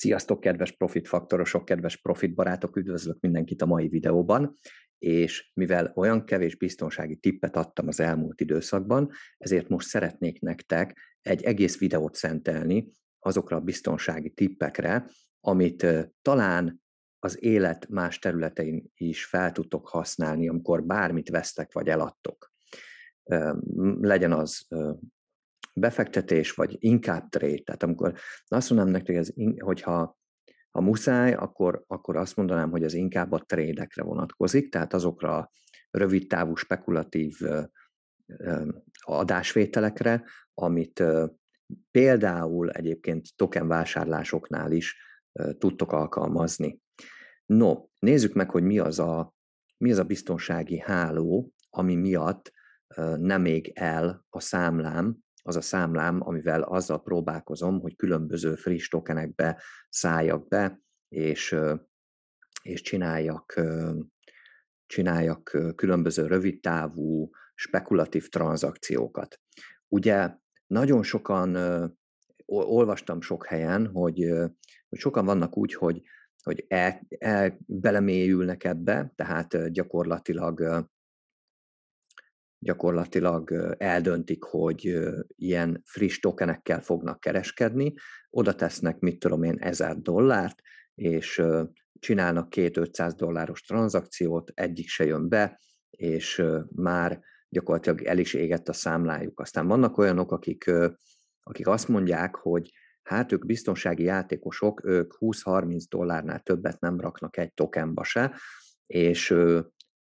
Sziasztok, kedves profit kedves profit barátok, üdvözlök mindenkit a mai videóban, és mivel olyan kevés biztonsági tippet adtam az elmúlt időszakban, ezért most szeretnék nektek egy egész videót szentelni azokra a biztonsági tippekre, amit talán az élet más területein is fel tudtok használni, amikor bármit vesztek vagy eladtok legyen az befektetés, vagy inkább trade. Tehát amikor azt mondanám nektek, ez, hogyha ha muszáj, akkor, akkor azt mondanám, hogy ez inkább a trédekre vonatkozik, tehát azokra a rövid távú spekulatív adásvételekre, amit például egyébként token vásárlásoknál is tudtok alkalmazni. No, nézzük meg, hogy mi az a, mi az a biztonsági háló, ami miatt nem ég el a számlám az a számlám, amivel azzal próbálkozom, hogy különböző friss tokenekbe szálljak be, és, és csináljak, csináljak különböző rövidtávú, spekulatív tranzakciókat. Ugye nagyon sokan olvastam sok helyen, hogy, hogy sokan vannak úgy, hogy, hogy el, el, belemélyülnek ebbe, tehát gyakorlatilag gyakorlatilag eldöntik, hogy ilyen friss tokenekkel fognak kereskedni, oda tesznek, mit tudom én, 1000 dollárt, és csinálnak két 500 dolláros tranzakciót, egyik se jön be, és már gyakorlatilag el is égett a számlájuk. Aztán vannak olyanok, akik, akik azt mondják, hogy hát ők biztonsági játékosok, ők 20-30 dollárnál többet nem raknak egy tokenba se, és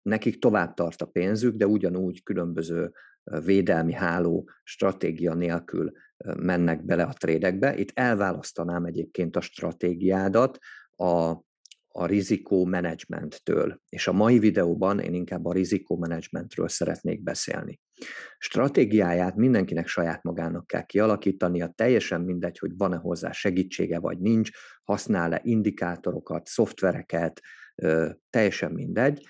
nekik tovább tart a pénzük, de ugyanúgy különböző védelmi háló stratégia nélkül mennek bele a trédekbe. Itt elválasztanám egyébként a stratégiádat a, a rizikómenedzsmenttől, és a mai videóban én inkább a rizikómenedzsmentről szeretnék beszélni. Stratégiáját mindenkinek saját magának kell kialakítania, teljesen mindegy, hogy van-e hozzá segítsége vagy nincs, használ-e indikátorokat, szoftvereket, teljesen mindegy,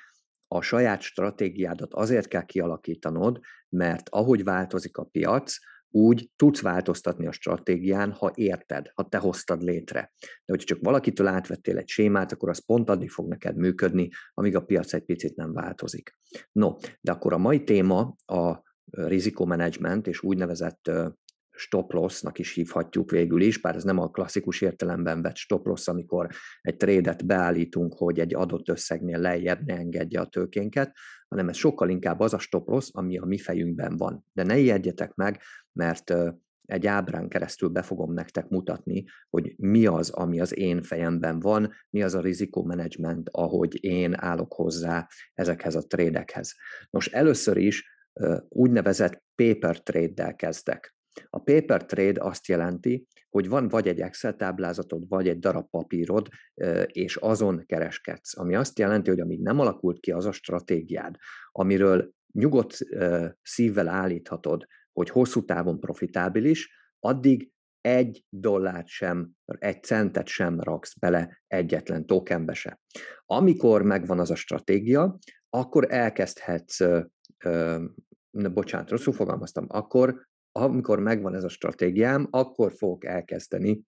a saját stratégiádat azért kell kialakítanod, mert ahogy változik a piac, úgy tudsz változtatni a stratégián, ha érted, ha te hoztad létre. De hogyha csak valakitől átvettél egy sémát, akkor az pont addig fog neked működni, amíg a piac egy picit nem változik. No, de akkor a mai téma a rizikomenedzsment és úgynevezett stop lossnak is hívhatjuk végül is, bár ez nem a klasszikus értelemben vett stop loss, amikor egy trédet beállítunk, hogy egy adott összegnél lejjebb ne engedje a tőkénket, hanem ez sokkal inkább az a stop loss, ami a mi fejünkben van. De ne ijedjetek meg, mert egy ábrán keresztül be fogom nektek mutatni, hogy mi az, ami az én fejemben van, mi az a rizikomenedzsment, ahogy én állok hozzá ezekhez a trédekhez. Nos, először is úgynevezett paper trade-del kezdek. A paper trade azt jelenti, hogy van vagy egy Excel táblázatod, vagy egy darab papírod, és azon kereskedsz. Ami azt jelenti, hogy amíg nem alakult ki az a stratégiád, amiről nyugodt szívvel állíthatod, hogy hosszú távon profitábilis, addig egy dollárt sem, egy centet sem raksz bele egyetlen tokenbe se. Amikor megvan az a stratégia, akkor elkezdhetsz, ö, ö, bocsánat, rosszul fogalmaztam, akkor amikor megvan ez a stratégiám, akkor fogok elkezdeni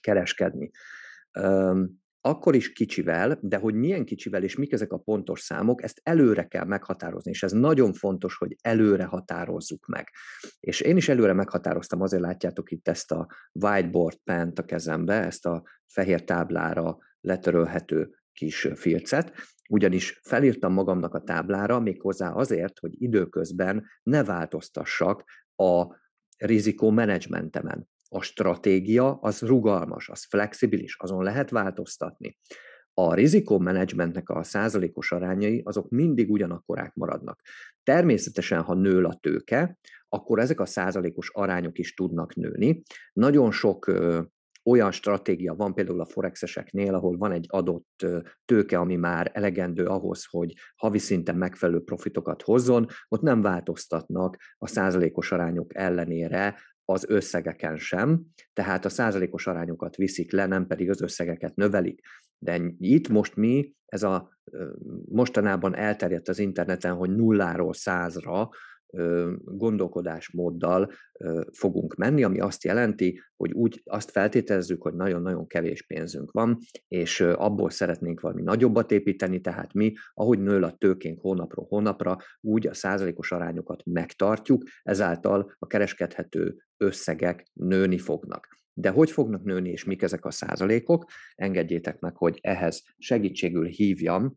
kereskedni. Akkor is kicsivel, de hogy milyen kicsivel és mik ezek a pontos számok, ezt előre kell meghatározni, és ez nagyon fontos, hogy előre határozzuk meg. És én is előre meghatároztam, azért látjátok itt ezt a whiteboard pent a kezembe, ezt a fehér táblára letörölhető kis filcet, ugyanis felírtam magamnak a táblára méghozzá azért, hogy időközben ne változtassak a menedzsmentemen. A stratégia az rugalmas, az flexibilis, azon lehet változtatni. A menedzsmentnek a százalékos arányai azok mindig ugyanakkorák maradnak. Természetesen, ha nő a tőke, akkor ezek a százalékos arányok is tudnak nőni. Nagyon sok olyan stratégia van például a forexeseknél, ahol van egy adott tőke, ami már elegendő ahhoz, hogy havi szinten megfelelő profitokat hozzon, ott nem változtatnak a százalékos arányok ellenére az összegeken sem, tehát a százalékos arányokat viszik le, nem pedig az összegeket növelik. De itt most mi, ez a mostanában elterjedt az interneten, hogy nulláról százra gondolkodásmóddal fogunk menni, ami azt jelenti, hogy úgy azt feltételezzük, hogy nagyon-nagyon kevés pénzünk van, és abból szeretnénk valami nagyobbat építeni, tehát mi, ahogy nő a tőkénk hónapról hónapra, úgy a százalékos arányokat megtartjuk, ezáltal a kereskedhető összegek nőni fognak. De hogy fognak nőni, és mik ezek a százalékok? Engedjétek meg, hogy ehhez segítségül hívjam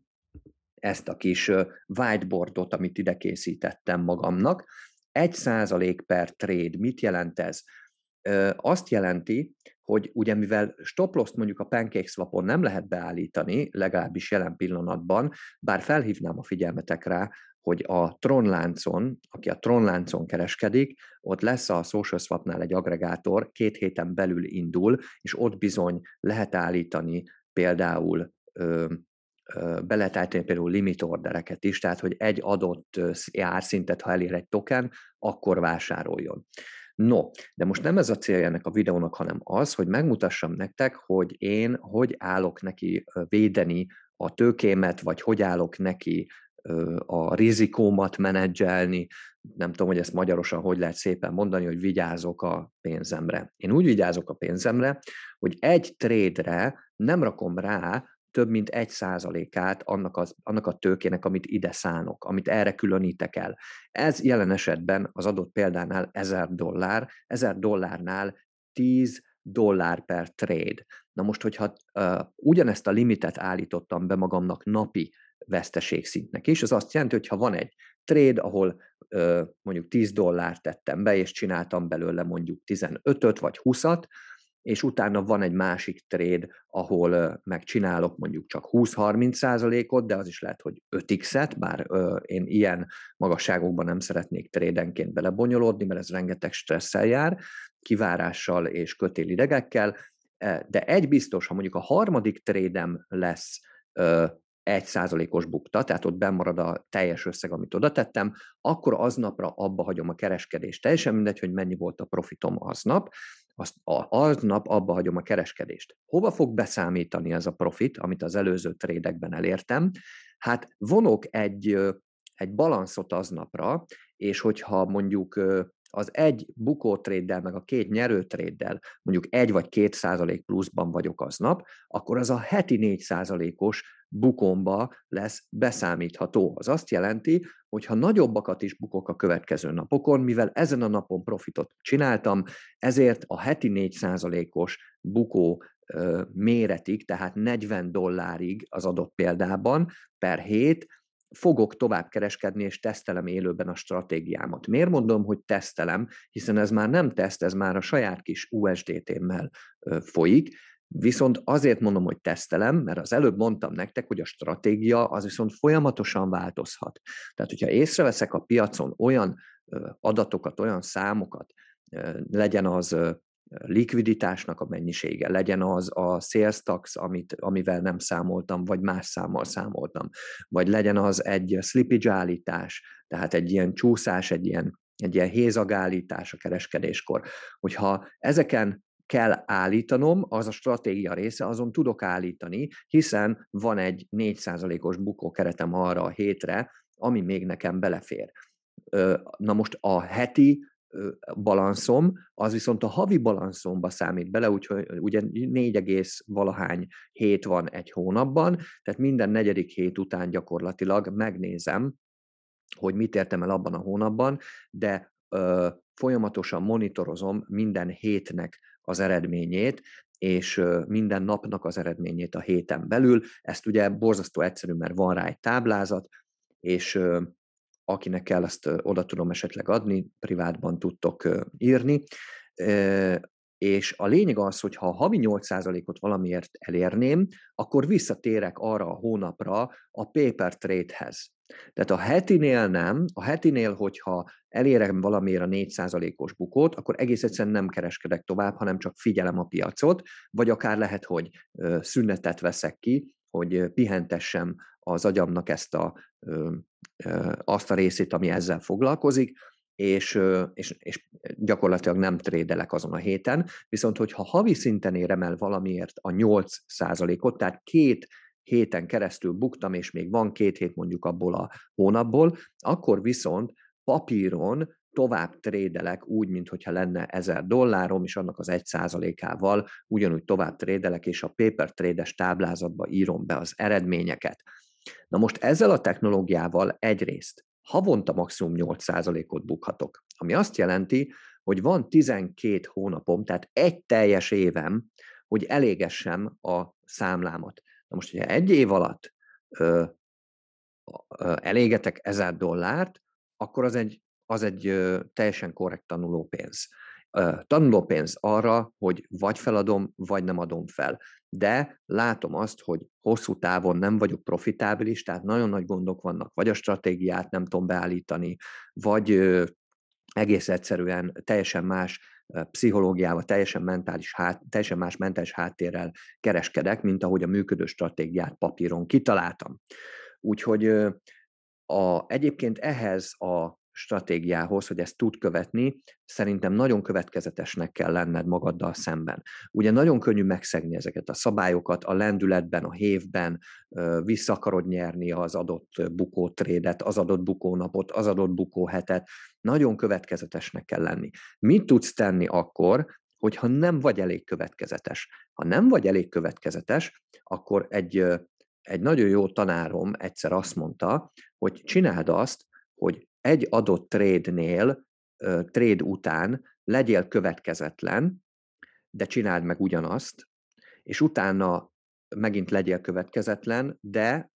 ezt a kis whiteboardot, amit ide készítettem magamnak. egy százalék per trade, mit jelent ez? Azt jelenti, hogy ugye mivel loss mondjuk a Pancake Swapon nem lehet beállítani, legalábbis jelen pillanatban, bár felhívnám a figyelmetek rá, hogy a tronláncon, aki a tronláncon kereskedik, ott lesz a Social Swapnál egy agregátor, két héten belül indul, és ott bizony lehet állítani például be lehet állítani például limit ordereket is, tehát hogy egy adott árszintet, ha elér egy token, akkor vásároljon. No, de most nem ez a célja ennek a videónak, hanem az, hogy megmutassam nektek, hogy én hogy állok neki védeni a tőkémet, vagy hogy állok neki a rizikómat menedzselni, nem tudom, hogy ezt magyarosan hogy lehet szépen mondani, hogy vigyázok a pénzemre. Én úgy vigyázok a pénzemre, hogy egy trédre nem rakom rá több mint egy százalékát annak, az, annak a tőkének, amit ide szánok, amit erre különítek el. Ez jelen esetben az adott példánál 1000 dollár, 1000 dollárnál 10 dollár per trade. Na most, hogyha uh, ugyanezt a limitet állítottam be magamnak napi veszteségszintnek is, az azt jelenti, hogy ha van egy trade, ahol uh, mondjuk 10 dollárt tettem be, és csináltam belőle mondjuk 15-öt vagy 20-at, és utána van egy másik tréd, ahol megcsinálok mondjuk csak 20-30 százalékot, de az is lehet, hogy 5x-et, bár én ilyen magasságokban nem szeretnék trédenként belebonyolódni, mert ez rengeteg stresszel jár, kivárással és kötélidegekkel, e, de egy biztos, ha mondjuk a harmadik trédem lesz egy százalékos bukta, tehát ott bemarad a teljes összeg, amit oda tettem, akkor aznapra abba hagyom a kereskedést. Teljesen mindegy, hogy mennyi volt a profitom aznap, azt a, aznap abba hagyom a kereskedést. Hova fog beszámítani ez a profit, amit az előző trédekben elértem? Hát vonok egy, egy balanszot aznapra, és hogyha mondjuk az egy bukó tréddel, meg a két nyerő tréddel mondjuk egy vagy két százalék pluszban vagyok aznap, akkor az a heti négy százalékos bukomba lesz beszámítható. Az azt jelenti, hogy ha nagyobbakat is bukok a következő napokon, mivel ezen a napon profitot csináltam, ezért a heti 4%-os bukó méretig, tehát 40 dollárig az adott példában per hét fogok tovább kereskedni, és tesztelem élőben a stratégiámat. Miért mondom, hogy tesztelem? Hiszen ez már nem teszt, ez már a saját kis USDT-mmel folyik, Viszont azért mondom, hogy tesztelem, mert az előbb mondtam nektek, hogy a stratégia az viszont folyamatosan változhat. Tehát, hogyha észreveszek a piacon olyan adatokat, olyan számokat, legyen az likviditásnak a mennyisége, legyen az a sales tax, amit, amivel nem számoltam, vagy más számmal számoltam, vagy legyen az egy slippage állítás, tehát egy ilyen csúszás, egy ilyen, egy ilyen hézagállítás a kereskedéskor. Hogyha ezeken kell állítanom, az a stratégia része, azon tudok állítani, hiszen van egy 4%-os bukókeretem arra a hétre, ami még nekem belefér. Na most a heti balanszom, az viszont a havi balanszomba számít bele, úgyhogy ugye 4, valahány hét van egy hónapban, tehát minden negyedik hét után gyakorlatilag megnézem, hogy mit értem el abban a hónapban, de ö, folyamatosan monitorozom minden hétnek az eredményét, és minden napnak az eredményét a héten belül. Ezt ugye borzasztó egyszerű, mert van rá egy táblázat, és akinek kell, azt oda tudom esetleg adni, privátban tudtok írni. És a lényeg az, hogy ha a havi 8%-ot valamiért elérném, akkor visszatérek arra a hónapra a paper trade-hez. Tehát a hetinél nem, a hetinél, hogyha elérem valamire a 4%-os bukót, akkor egész egyszerűen nem kereskedek tovább, hanem csak figyelem a piacot, vagy akár lehet, hogy szünetet veszek ki, hogy pihentessem az agyamnak ezt a azt a részét, ami ezzel foglalkozik, és, és, és gyakorlatilag nem trédelek azon a héten. Viszont, hogyha havi szinten érem el valamiért a 8%-ot, tehát két héten keresztül buktam, és még van két hét mondjuk abból a hónapból, akkor viszont papíron tovább trédelek úgy, mintha lenne 1000 dollárom, és annak az 1 százalékával, ugyanúgy tovább trédelek, és a paper trédes táblázatba írom be az eredményeket. Na most ezzel a technológiával egyrészt havonta maximum 8%-ot bukhatok, ami azt jelenti, hogy van 12 hónapom, tehát egy teljes évem, hogy elégessem a számlámat. Na most, hogyha egy év alatt ö, ö, elégetek 1000 dollárt, akkor az egy, az egy ö, teljesen korrekt tanuló pénz tanuló pénz arra, hogy vagy feladom, vagy nem adom fel. De látom azt, hogy hosszú távon nem vagyok profitábilis, tehát nagyon nagy gondok vannak, vagy a stratégiát nem tudom beállítani, vagy egész egyszerűen teljesen más pszichológiával, teljesen, mentális hát, teljesen más mentális háttérrel kereskedek, mint ahogy a működő stratégiát papíron kitaláltam. Úgyhogy a, egyébként ehhez a stratégiához, hogy ezt tud követni, szerintem nagyon következetesnek kell lenned magaddal szemben. Ugye nagyon könnyű megszegni ezeket a szabályokat, a lendületben, a hévben vissza akarod nyerni az adott bukótrédet, az adott bukónapot, az adott bukóhetet. Nagyon következetesnek kell lenni. Mit tudsz tenni akkor, hogyha nem vagy elég következetes? Ha nem vagy elég következetes, akkor egy, egy nagyon jó tanárom egyszer azt mondta, hogy csináld azt, hogy egy adott trédnél, tréd után legyél következetlen, de csináld meg ugyanazt, és utána megint legyél következetlen, de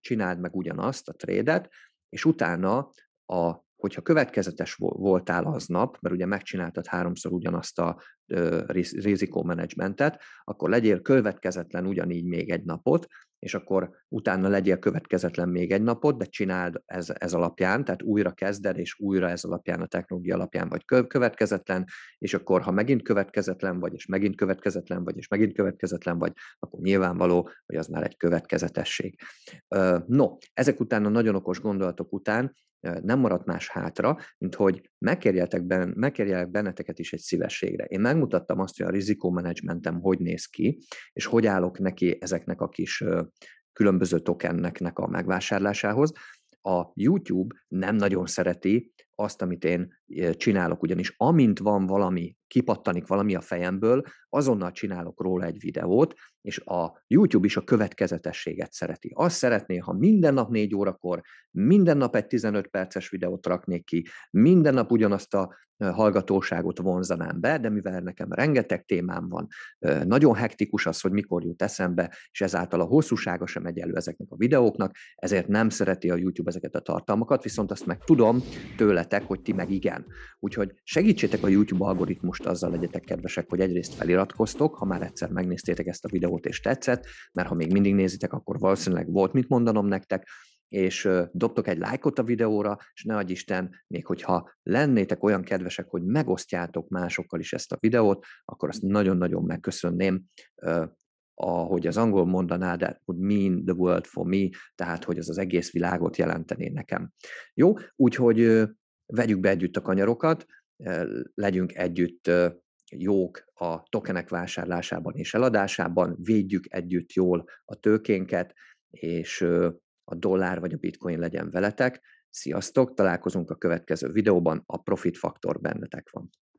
csináld meg ugyanazt a trédet, és utána, a, hogyha következetes voltál aznap, mert ugye megcsináltad háromszor ugyanazt a rizikómenedzsmentet, akkor legyél következetlen ugyanígy még egy napot, és akkor utána legyél következetlen még egy napot, de csináld ez, ez alapján, tehát újra kezded, és újra ez alapján, a technológia alapján vagy következetlen, és akkor ha megint következetlen vagy, és megint következetlen vagy, és megint következetlen vagy, akkor nyilvánvaló, hogy az már egy következetesség. No, ezek után a nagyon okos gondolatok után nem maradt más hátra, mint hogy megkérjelek benneteket is egy szívességre. Én meg megmutattam azt, hogy a rizikómenedzsmentem hogy néz ki, és hogy állok neki ezeknek a kis különböző tokenneknek a megvásárlásához. A YouTube nem nagyon szereti azt, amit én csinálok, ugyanis amint van valami, kipattanik valami a fejemből, azonnal csinálok róla egy videót, és a YouTube is a következetességet szereti. Azt szeretné, ha minden nap négy órakor, minden nap egy 15 perces videót raknék ki, minden nap ugyanazt a hallgatóságot vonzanám be, de mivel nekem rengeteg témám van, nagyon hektikus az, hogy mikor jut eszembe, és ezáltal a hosszúsága sem megy elő ezeknek a videóknak, ezért nem szereti a YouTube ezeket a tartalmakat, viszont azt meg tudom tőletek, hogy ti meg igen után. Úgyhogy segítsétek a YouTube algoritmust azzal legyetek kedvesek, hogy egyrészt feliratkoztok, ha már egyszer megnéztétek ezt a videót és tetszett, mert ha még mindig nézitek, akkor valószínűleg volt mit mondanom nektek, és dobtok egy lájkot a videóra, és ne adj Isten, még hogyha lennétek olyan kedvesek, hogy megosztjátok másokkal is ezt a videót, akkor azt nagyon-nagyon megköszönném, ahogy az angol mondaná, de would mean the world for me, tehát hogy az az egész világot jelenteni nekem. Jó, úgyhogy vegyük be együtt a kanyarokat, legyünk együtt jók a tokenek vásárlásában és eladásában, védjük együtt jól a tőkénket, és a dollár vagy a bitcoin legyen veletek. Sziasztok, találkozunk a következő videóban, a Profit Faktor bennetek van.